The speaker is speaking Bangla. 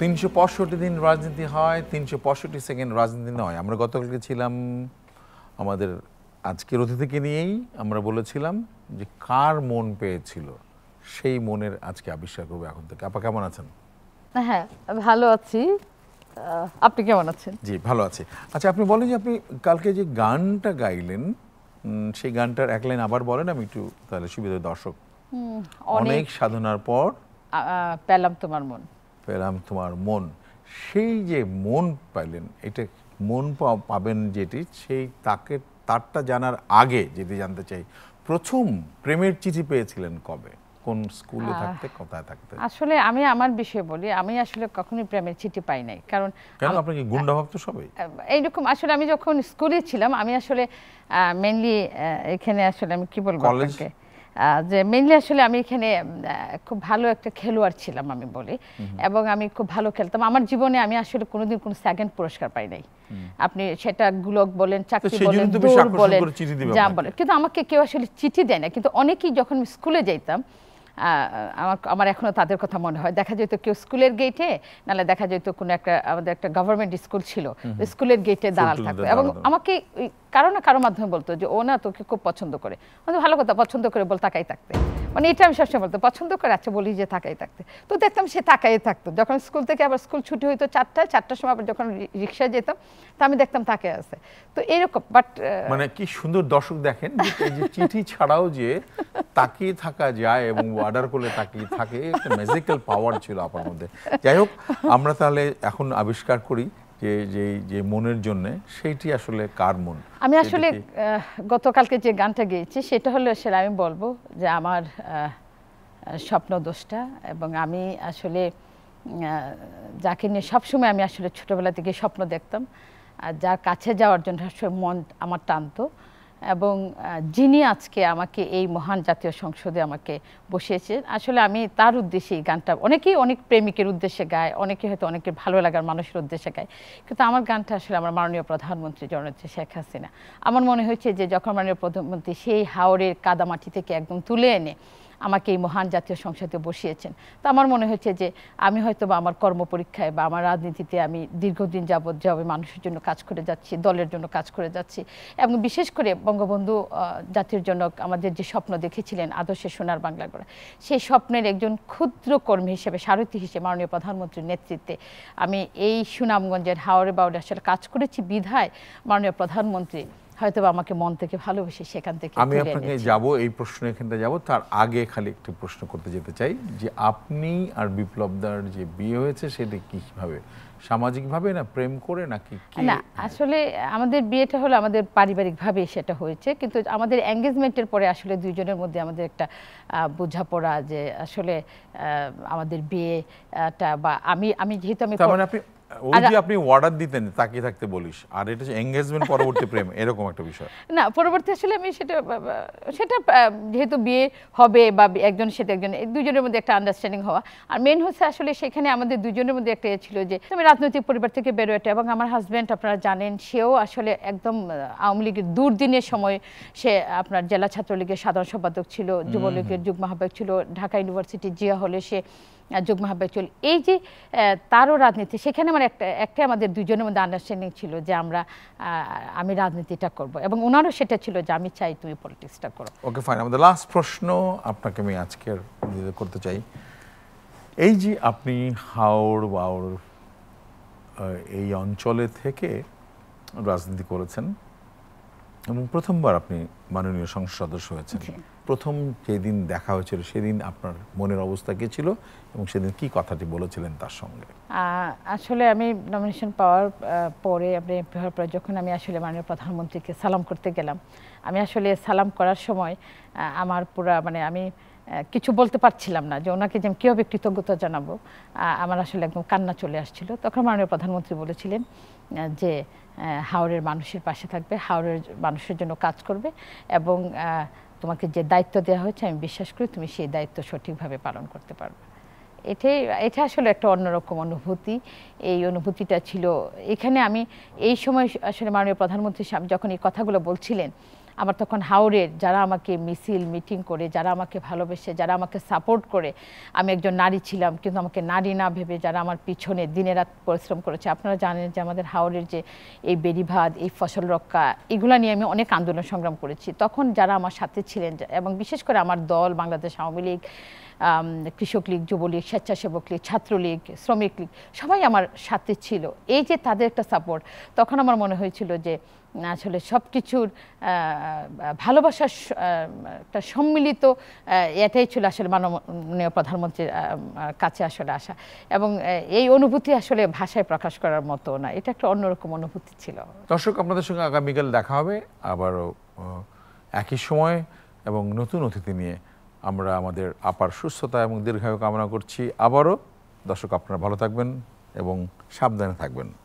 তিনশো পঁয়ষট্টি দিন রাজনীতি হয় তিনশো পঁয়ষট্টি সেকেন্ড রাজনীতি নয় আমরা গতকালকে ছিলাম আমাদের আজকের অতিথিকে নিয়েই আমরা বলেছিলাম যে কার মন পেয়েছিল সেই মনের আজকে আবিষ্কার করবে এখন থেকে আপা কেমন আছেন হ্যাঁ ভালো আছি আপনি কেমন আছেন জি ভালো আছি আচ্ছা আপনি বলেন যে আপনি কালকে যে গানটা গাইলেন সেই গানটার এক লাইন আবার বলেন আমি একটু তাহলে সুবিধা দর্শক অনেক সাধনার পর পেলাম তোমার মন পেলাম তোমার মন সেই যে মন পাইলেন এটা মন পাবেন যেটি সেই তাকে তারটা জানার আগে যদি জানতে চাই প্রথম প্রেমের চিঠি পেয়েছিলেন কবে কোন স্কুলে থাকতে কোথায় থাকতে আসলে আমি আমার বিষয়ে বলি আমি আসলে কখনোই প্রেমের চিঠি পাই নাই কারণ কেন আপনাকে গুন্ডা ভাবতো সবাই এইরকম আসলে আমি যখন স্কুলে ছিলাম আমি আসলে মেনলি এখানে আসলে আমি কি বলবো আপনাকে যে মেইনলি আসলে আমি এখানে খুব ভালো একটা খেলোয়াড় ছিলাম আমি বলি এবং আমি খুব ভালো খেলতাম আমার জীবনে আমি আসলে কোনোদিন কোনো সেকেন্ড পুরস্কার পাই নাই আপনি সেটা গুলক বলেন চাকরি বলেন দৌড় বলেন যা বলেন কিন্তু আমাকে কেউ আসলে চিঠি দেয় না কিন্তু অনেকেই যখন স্কুলে যাইতাম আমার আমার এখনও তাদের কথা মনে হয় দেখা যেত কেউ স্কুলের গেটে নাহলে দেখা যেত কোনো একটা আমাদের একটা গভর্নমেন্ট স্কুল ছিল স্কুলের গেটে দাঁড়াল থাকতো এবং আমাকে কারো না কারো মাধ্যমে বলতো যে ও না তোকে খুব পছন্দ করে ভালো কথা পছন্দ করে বল তাকাই থাকতে মানে এটা আমি সবসময় বলতো পছন্দ করে আছে আচ্ছা বলি যে তাকাই থাকতে তো দেখতাম সে তাকাই থাকতো যখন স্কুল থেকে আবার স্কুল ছুটি হইতো চারটায় চারটার সময় আবার যখন রিক্সায় যেতাম তা আমি দেখতাম তাকে আছে তো এরকম বাট মানে কি সুন্দর দর্শক দেখেন যে চিঠি ছাড়াও যে তাকিয়ে থাকা যায় এবং অর্ডার করলে তাকিয়ে থাকে একটা ম্যাজিক্যাল পাওয়ার ছিল আপনার মধ্যে যাই হোক আমরা তাহলে এখন আবিষ্কার করি যে যে যে মনের জন্য সেইটি আসলে কার মন আমি আসলে গতকালকে যে গানটা গেয়েছি সেটা হলো আসলে আমি বলবো যে আমার স্বপ্নদোষটা এবং আমি আসলে যাকে নিয়ে সবসময় আমি আসলে ছোটোবেলা থেকে স্বপ্ন দেখতাম আর যার কাছে যাওয়ার জন্য আসলে মন আমার টানতো এবং যিনি আজকে আমাকে এই মহান জাতীয় সংসদে আমাকে বসিয়েছেন আসলে আমি তার উদ্দেশ্যে এই গানটা অনেকেই অনেক প্রেমিকের উদ্দেশ্যে গায় অনেকে হয়তো অনেকে ভালো লাগার মানুষের উদ্দেশ্যে গায় কিন্তু আমার গানটা আসলে আমার মাননীয় প্রধানমন্ত্রী জননেত্রী শেখ হাসিনা আমার মনে হয়েছে যে যখন মাননীয় প্রধানমন্ত্রী সেই হাওড়ের কাদামাটি থেকে একদম তুলে এনে আমাকে এই মহান জাতীয় সংসদে বসিয়েছেন তা আমার মনে হয়েছে যে আমি হয়তো বা আমার কর্মপরীক্ষায় বা আমার রাজনীতিতে আমি দীর্ঘদিন যাবৎ যাবে মানুষের জন্য কাজ করে যাচ্ছি দলের জন্য কাজ করে যাচ্ছি এবং বিশেষ করে বঙ্গবন্ধু জাতির জন্য আমাদের যে স্বপ্ন দেখেছিলেন আদর্শে সোনার বাংলা গড়া সেই স্বপ্নের একজন ক্ষুদ্র কর্মী হিসেবে সারথী হিসেবে মাননীয় প্রধানমন্ত্রীর নেতৃত্বে আমি এই সুনামগঞ্জের হাওড়ে বাউডে আসলে কাজ করেছি বিধায় মাননীয় প্রধানমন্ত্রী হয়তো আমাকে মন থেকে ভালোবেসে সেখান থেকে আমি আপনাকে যাব এই প্রশ্ন এখানটা যাব তার আগে খালি একটি প্রশ্ন করতে যেতে চাই যে আপনি আর বিপ্লবদার যে বিয়ে হয়েছে সেটা কিভাবে সামাজিকভাবে না প্রেম করে নাকি না আসলে আমাদের বিয়েটা হলো আমাদের পারিবারিকভাবে সেটা হয়েছে কিন্তু আমাদের এঙ্গেজমেন্টের পরে আসলে দুইজনের মধ্যে আমাদের একটা বোঝাপড়া যে আসলে আমাদের বিয়েটা বা আমি আমি যেহেতু আমি ইয়ে রাজনৈতিক পরিবার থেকে বেরোয় এবং আমার হাজব্যান্ড আপনারা জানেন সেও আসলে একদম আওয়ামী লীগের দুর্দিনের সময় সে আপনার জেলা ছাত্রলীগের সাধারণ সম্পাদক ছিল যুবলীগের যুগ আহ্বায়ক ছিল ঢাকা ইউনিভার্সিটি জিয়া হলে সে যুগ আহ্বায়ক ছিল এই যে তারও রাজনীতি সেখানে আমার মানে একটা একটা আমাদের দুজনের মধ্যে আন্ডারস্ট্যান্ডিং ছিল যে আমরা আমি রাজনীতিটা করব এবং ওনারও সেটা ছিল যে আমি চাই তুমি পলিটিক্সটা করো ওকে ফাইন আমাদের লাস্ট প্রশ্ন আপনাকে আমি আজকে করতে চাই এই যে আপনি হাওড় বাউড় এই অঞ্চলে থেকে রাজনীতি করেছেন এবং প্রথমবার আপনি মাননীয় সংসদ সদস্য হয়েছেন প্রথম যেদিন দেখা হয়েছিল সেদিন আপনার মনের অবস্থা কি ছিল এবং সেদিন কি কথাটি বলেছিলেন তার সঙ্গে আসলে আমি নমিনেশন পাওয়ার পরে আপনি এমপি হওয়ার পরে যখন আমি আসলে মাননীয় প্রধানমন্ত্রীকে সালাম করতে গেলাম আমি আসলে সালাম করার সময় আমার পুরা মানে আমি কিছু বলতে পারছিলাম না যে ওনাকে যে আমি কীভাবে কৃতজ্ঞতা জানাবো আমার আসলে একদম কান্না চলে আসছিল তখন মাননীয় প্রধানমন্ত্রী বলেছিলেন যে হাওড়ের মানুষের পাশে থাকবে হাওড়ের মানুষের জন্য কাজ করবে এবং তোমাকে যে দায়িত্ব দেওয়া হয়েছে আমি বিশ্বাস করি তুমি সেই দায়িত্ব সঠিকভাবে পালন করতে পারবে এটাই এটা আসলে একটা অন্যরকম অনুভূতি এই অনুভূতিটা ছিল এখানে আমি এই সময় আসলে মাননীয় প্রধানমন্ত্রী যখন এই কথাগুলো বলছিলেন আমার তখন হাওড়ের যারা আমাকে মিছিল মিটিং করে যারা আমাকে ভালোবেসে যারা আমাকে সাপোর্ট করে আমি একজন নারী ছিলাম কিন্তু আমাকে নারী না ভেবে যারা আমার পিছনে দিনে রাত পরিশ্রম করেছে আপনারা জানেন যে আমাদের হাওড়ের যে এই বেড়িভাত এই ফসল রক্ষা এগুলো নিয়ে আমি অনেক আন্দোলন সংগ্রাম করেছি তখন যারা আমার সাথে ছিলেন এবং বিশেষ করে আমার দল বাংলাদেশ আওয়ামী লীগ কৃষক লীগ যুবলীগ স্বেচ্ছাসেবক লীগ ছাত্রলীগ শ্রমিক লীগ সবাই আমার সাথে ছিল এই যে তাদের একটা সাপোর্ট তখন আমার মনে হয়েছিল যে আসলে সব কিছুর ভালোবাসার একটা সম্মিলিত এটাই ছিল আসলে মাননীয় প্রধানমন্ত্রীর কাছে আসলে আসা এবং এই অনুভূতি আসলে ভাষায় প্রকাশ করার মতো না এটা একটা অন্যরকম অনুভূতি ছিল দর্শক আপনাদের সঙ্গে আগামীকাল দেখা হবে আবারও একই সময় এবং নতুন অতিথি নিয়ে আমরা আমাদের আপার সুস্থতা এবং দীর্ঘায়ু কামনা করছি আবারও দর্শক আপনারা ভালো থাকবেন এবং সাবধানে থাকবেন